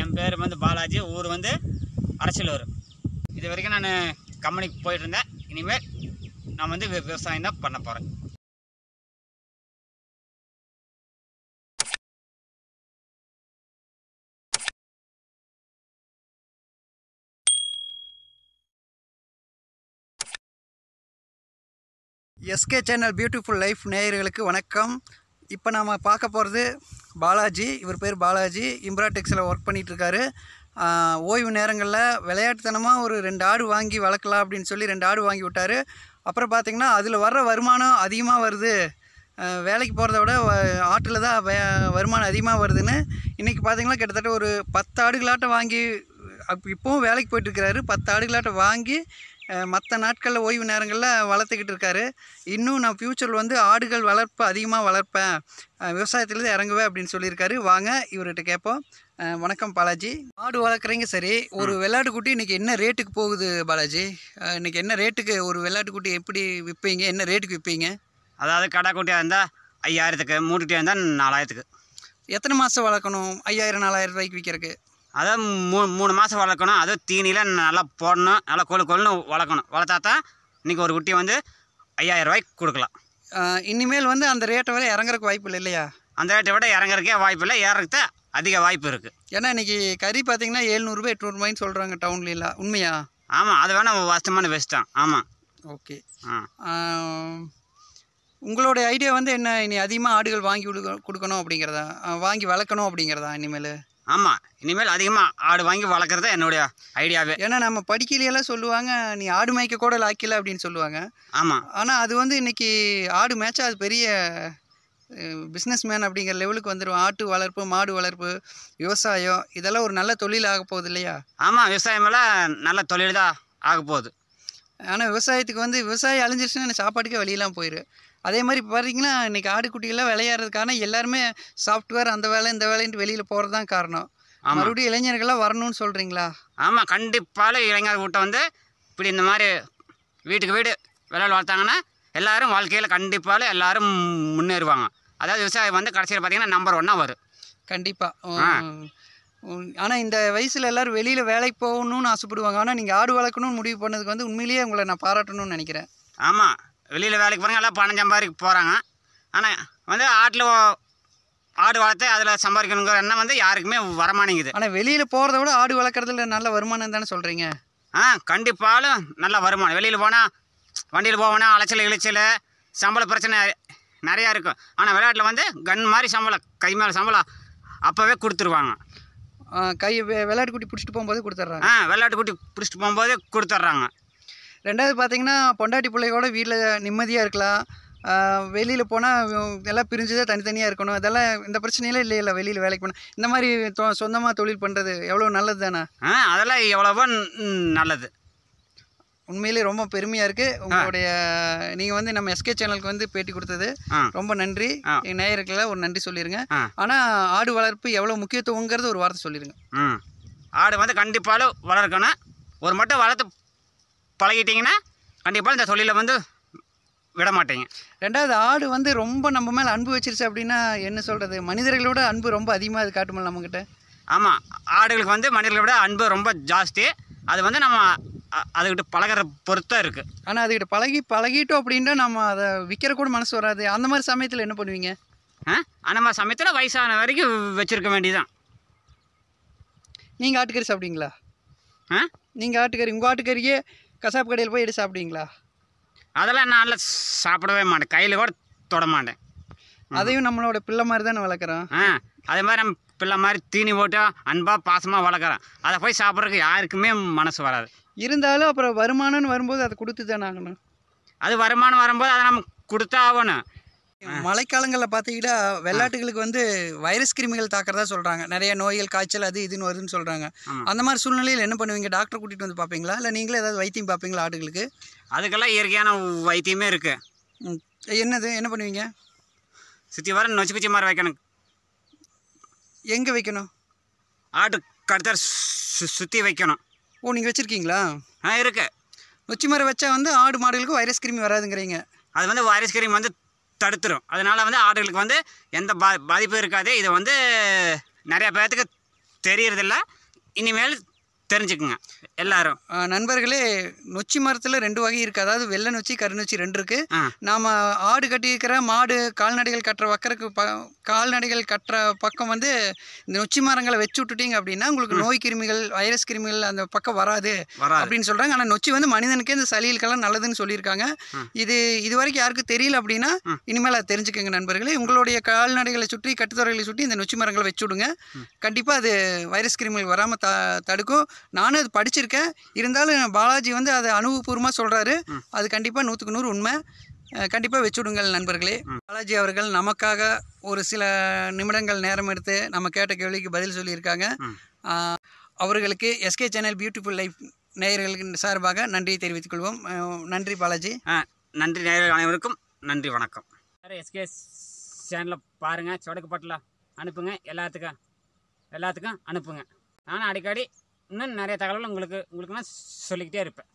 என் பேர் வந்து பாலாஜி ஊர் வந்து அரசலூர் இது வரைக்கும் நான் கம்பெனிக்கு போயிட்டு இருந்தேன் இனிமேல் நான் வந்து விவசாயம் தான் பண்ண போகிறேன் எஸ்கே சேனல் பியூட்டிஃபுல் லைஃப் நேயர்களுக்கு வணக்கம் இப்போ நாம் பார்க்க போகிறது பாலாஜி இவர் பேர் பாலாஜி இம்ப்ராடெக்ஸில் ஒர்க் பண்ணிகிட்ருக்காரு ஓய்வு நேரங்களில் விளையாட்டுத்தனமாக ஒரு ரெண்டு ஆடு வாங்கி வளர்க்கலாம் அப்படின்னு சொல்லி ரெண்டு ஆடு வாங்கி விட்டார் அப்புறம் பார்த்திங்கன்னா அதில் வர்ற வருமானம் அதிகமாக வருது வேலைக்கு போகிறத விட ஆட்டில் தான் வருமானம் அதிகமாக வருதுன்னு இன்றைக்கி பார்த்திங்கன்னா கிட்டத்தட்ட ஒரு பத்து ஆடுகளாட்டம் வாங்கி அப் இப்போவும் வேலைக்கு போயிட்டுருக்கிறாரு பத்து ஆடுகளாட்டம் வாங்கி மற்ற நாட்களில் ஓய்வு நேரங்களில் வளர்த்துக்கிட்டு இருக்காரு இன்னும் நான் ஃப்யூச்சரில் வந்து ஆடுகள் வளர்ப்பு அதிகமாக வளர்ப்பேன் விவசாயத்துலேருந்து இறங்குவேன் அப்படின்னு சொல்லியிருக்காரு வாங்க இவர்கிட்ட கேட்போம் வணக்கம் பாலாஜி ஆடு வளர்க்குறீங்க சரி ஒரு விளையாட்டு குட்டி இன்றைக்கி என்ன ரேட்டுக்கு போகுது பாலாஜி இன்றைக்கி என்ன ரேட்டுக்கு ஒரு விளையாட்டு குட்டி எப்படி விற்பீங்க என்ன ரேட்டுக்கு விற்பீங்க அதாவது கடை குட்டியாக இருந்தால் ஐயாயிரத்துக்கு மூட்டுட்டியாக இருந்தால் நாலாயிரத்துக்கு எத்தனை மாதம் வளர்க்கணும் ஐயாயிரம் நாலாயிரம் ரூபாய்க்கு விற்கிறக்கு அதை மூ மூணு மாதம் வளர்க்கணும் அதுவும் தீனியில் நல்லா போடணும் நல்லா கொழு கொழுன்னு வளர்க்கணும் வளர்த்தா தான் இன்றைக்கி ஒரு குட்டி வந்து ஐயாயிரம் ரூபாய்க்கு கொடுக்கலாம் இனிமேல் வந்து அந்த ரேட்டை விட இறங்குறக்கு வாய்ப்பு இல்லை இல்லையா அந்த ரேட்டை விட இறங்குறக்கே வாய்ப்பு இல்லை ஏறக்கு அதிக வாய்ப்பு இருக்குது ஏன்னா இன்றைக்கி கறி பார்த்தீங்கன்னா ஏழ்நூறுபா எட்நூறுபாயின்னு சொல்கிறாங்க டவுன்ல உண்மையா ஆமாம் அது வேணால் வருஷமான பெஸ்ட் தான் ஆமாம் ஓகே உங்களுடைய ஐடியா வந்து என்ன இனி அதிகமாக ஆடுகள் வாங்கி கொடுக்கணும் அப்படிங்கிறதா வாங்கி வளர்க்கணும் அப்படிங்கிறதா இனிமேல் ஆமாம் இனிமேல் அதிகமாக ஆடு வாங்கி வளர்க்குறது என்னுடைய ஐடியாவே ஏன்னா நம்ம படிக்கலையெல்லாம் சொல்லுவாங்க நீ ஆடு மேய்க்க கூட லாக்கில அப்படின்னு சொல்லுவாங்க ஆமாம் ஆனால் அது வந்து இன்றைக்கி ஆடு மேய்ச்சா அது பெரிய பிஸ்னஸ் மேன் அப்படிங்கிற லெவலுக்கு வந்துடும் ஆட்டு வளர்ப்பு மாடு வளர்ப்பு விவசாயம் இதெல்லாம் ஒரு நல்ல தொழில் ஆக போகுது இல்லையா ஆமாம் விவசாயமெல்லாம் நல்ல தொழில் தான் ஆக போகுது ஆனால் விவசாயத்துக்கு வந்து விவசாயம் அழிஞ்சிருச்சுன்னா சாப்பாட்டுக்கே வழியெல்லாம் போயிடும் அதே மாதிரி இப்போ பார்த்தீங்கன்னா இன்றைக்கி ஆடுக்குட்டிகள்லாம் விளையாடுறதுக்கான எல்லாருமே சாஃப்ட்வேர் அந்த வேலை இந்த வேலைன்ட்டு வெளியில் போகிறது தான் காரணம் மறுபடியும் இளைஞர்கள்லாம் வரணும்னு சொல்கிறீங்களா ஆமாம் கண்டிப்பாக இளைஞர் கூட்டம் வந்து இப்படி இந்த மாதிரி வீட்டுக்கு வீடு விளையாடு வளர்த்தாங்கன்னா எல்லோரும் வாழ்க்கையில் கண்டிப்பாக எல்லோரும் முன்னேறுவாங்க அதாவது விவசாயம் வந்து கடைசியில் பார்த்தீங்கன்னா நம்பர் ஒன்னாக வரும் கண்டிப்பாக ஆனால் இந்த வயசில் எல்லோரும் வெளியில் வேலைக்கு போகணும்னு ஆசைப்படுவாங்க ஆனால் நீங்கள் ஆடு வளர்க்கணும்னு முடிவு பண்ணதுக்கு வந்து உண்மையிலேயே உங்களை நான் பாராட்டணும்னு நினைக்கிறேன் ஆமாம் வெளியில் வேலைக்கு போகிறாங்க எல்லாம் பணம் சம்பாதிக்க போகிறாங்க ஆனால் வந்து ஆட்டில் ஆடு வளர்த்து அதில் சம்பாதிக்கணுங்கிற எண்ணம் வந்து யாருக்குமே வரமானேங்குது ஆனால் வெளியில் போகிறத விட ஆடு வளர்க்குறதுல நல்ல வருமானம் தானே சொல்கிறீங்க ஆ கண்டிப்பாலும் நல்ல வருமானம் வெளியில் போனால் வண்டியில் போவோம்னா அலைச்சல் இழைச்சல் சம்பள பிரச்சனை நிறையா இருக்கும் ஆனால் விளையாட்டில் வந்து கன் மாதிரி சம்பளம் கை மேலே சம்பளம் அப்போவே கொடுத்துருவாங்க கை விளையாட்டு குட்டி பிடிச்சிட்டு போகும்போது கொடுத்துட்றாங்க ஆ விளையாட்டு குட்டி பிடிச்சிட்டு போகும்போதே கொடுத்துட்றாங்க ரெண்டாவது பார்த்தீங்கன்னா பொண்டாட்டி பிள்ளையோட வீட்டில் நிம்மதியாக இருக்கலாம் வெளியில் போனால் எல்லாம் பிரிஞ்சு தான் தனித்தனியாக இருக்கணும் அதெல்லாம் இந்த பிரச்சனையெல்லாம் இல்லை இல்லை வெளியில் வேலைக்கு போனால் இந்த மாதிரி சொந்தமாக தொழில் பண்ணுறது எவ்வளோ நல்லது தானே ஆ அதெல்லாம் எவ்வளவோ நல்லது உண்மையிலே ரொம்ப பெருமையாக இருக்குது உங்களுடைய நீங்கள் வந்து நம்ம எஸ்கே சேனலுக்கு வந்து பேட்டி கொடுத்தது ரொம்ப நன்றி நேயர்கள ஒரு நன்றி சொல்லிடுங்க ஆனால் ஆடு வளர்ப்பு எவ்வளோ முக்கியத்துவங்கிறது ஒரு வார்த்தை சொல்லிடுங்க ஆடு வந்து கண்டிப்பாக வளர்க்கணும் ஒரு மட்டும் வளர்த்து பழகிட்டிங்கன்னா கண்டிப்பாக இந்த தொழிலை வந்து விட மாட்டேங்க ரெண்டாவது ஆடு வந்து ரொம்ப நம்ம மேலே அன்பு வச்சிருச்சு அப்படின்னா என்ன சொல்கிறது மனிதர்களோட அன்பு ரொம்ப அதிகமாக அது காட்டுமில்ல நம்மக்கிட்ட ஆமாம் ஆடுகளுக்கு வந்து மனிதர்களை விட அன்பு ரொம்ப ஜாஸ்தி அது வந்து நம்ம அதுக்கிட்ட பழகிற பொறுத்தா இருக்குது ஆனால் அதுக்கிட்ட பழகி பழகிட்டோம் அப்படின்னா நம்ம அதை விற்கிற கூட மனசு வராது அந்த மாதிரி சமயத்தில் என்ன பண்ணுவீங்க ஆ அந்த மாதிரி சமயத்தில் வயசான வரைக்கும் வச்சுருக்க வேண்டியதான் நீங்கள் ஆட்டுக்கறி சாப்பிடுங்களா ஆ நீங்கள் ஆட்டுக்கறி உங்கள் ஆட்டுக்கறியே கசாப்பு கடையில் போய் எடுத்து சாப்பிடுவீங்களா அதெல்லாம் நான் நல்லா சாப்பிடவே மாட்டேன் கையில் கூட தொட மாட்டேன் அதையும் நம்மளோட பிள்ளை மாதிரி தானே வளர்க்குறோம் ஆ அதே மாதிரி நம்ம பிள்ளை மாதிரி தீனி போட்டு அன்பாக பாசமாக வளர்க்குறோம் அதை போய் சாப்பிட்றதுக்கு யாருக்குமே மனசு வராது இருந்தாலும் அப்புறம் வருமானம்னு வரும்போது அதை கொடுத்து தானே ஆகணும் அது வருமானம் வரும்போது அதை நம்ம கொடுத்தா ஆகணும் மழைக்காலங்களில் பார்த்தீங்கன்னா வெள்ளாட்டுகளுக்கு வந்து வைரஸ் கிருமிகள் தாக்கிறதா சொல்கிறாங்க நிறைய நோய்கள் காய்ச்சல் அது இதுன்னு வருதுன்னு சொல்கிறாங்க அந்த மாதிரி சூழ்நிலையில் என்ன பண்ணுவீங்க டாக்டர் கூட்டிகிட்டு வந்து பார்ப்பீங்களா இல்லை நீங்களே ஏதாவது வைத்தியம் பார்ப்பீங்களா ஆடுகளுக்கு அதுக்கெல்லாம் இயற்கையான வைத்தியமே இருக்குது என்னது என்ன பண்ணுவீங்க சுற்றி வர நொச்சி பிச்சை மாதிரி வைக்கணும் எங்கே வைக்கணும் ஆட்டு கடுத்த சுற்றி வைக்கணும் ஓ நீங்கள் வச்சுருக்கீங்களா ஆ இருக்குது நொச்சி மரம் வச்சா வந்து ஆடு மாடுகளுக்கு வைரஸ் கிருமி வராதுங்கிறீங்க அது வந்து வைரஸ் கிருமி வந்து தடுத்துரும் அதனால் வந்து ஆடுகளுக்கு வந்து எந்த பா பாதிப்பும் இருக்காது இதை வந்து நிறையா பேர்த்துக்கு தெரியறதில்ல இனிமேல் தெரிஞ்சுக்குங்க எல்லாரும் நண்பர்களே நொச்சி மரத்தில் ரெண்டு வகை இருக்குது அதாவது வெள்ளை நொச்சி கருநொச்சி ரெண்டு இருக்குது நாம் ஆடு கட்டியிருக்கிற மாடு கால்நடைகள் கட்டுற வக்கருக்கு ப கால்நடைகள் கட்டுற பக்கம் வந்து இந்த நொச்சி மரங்களை வச்சு விட்டுட்டீங்க அப்படின்னா உங்களுக்கு நோய் கிருமிகள் வைரஸ் கிருமிகள் அந்த பக்கம் வராது அப்படின்னு சொல்கிறாங்க ஆனால் நொச்சி வந்து மனிதனுக்கே இந்த சளிகளுக்கெல்லாம் நல்லதுன்னு சொல்லியிருக்காங்க இது இது வரைக்கும் யாருக்கும் தெரியல அப்படின்னா இனிமேல் அதை தெரிஞ்சுக்கோங்க நண்பர்களே உங்களுடைய கால்நடைகளை சுற்றி கட்டுத்துறைகளை சுற்றி இந்த நொச்சி மரங்களை வச்சு விடுங்க கண்டிப்பாக அது வைரஸ் கிருமிகள் வராமல் த தடுக்கும் நானும் அது படிச்சிருக்கேன் இருந்தாலும் பாலாஜி வந்து அதை அனுபவபூர்வமாக சொல்கிறாரு அது கண்டிப்பாக நூற்றுக்கு நூறு உண்மை கண்டிப்பாக வச்சுடுங்கள் நண்பர்களே பாலாஜி அவர்கள் நமக்காக ஒரு சில நிமிடங்கள் நேரம் எடுத்து நம்ம கேட்ட கேள்விக்கு பதில் சொல்லியிருக்காங்க அவர்களுக்கு எஸ்கே சேனல் பியூட்டிஃபுல் லைஃப் நேயர்களுக்கு சார்பாக நன்றியை தெரிவித்துக் கொள்வோம் நன்றி பாலாஜி நன்றி நேயர்கள் அனைவருக்கும் நன்றி வணக்கம் எஸ்கே சேனலில் பாருங்கள் சொடக்கு அனுப்புங்க எல்லாத்துக்கும் எல்லாத்துக்கும் அனுப்புங்க நானும் அடிக்கடி இன்னும் நிறைய தகவல் உங்களுக்கு நான் சொல்லிக்கிட்டே இருப்பேன்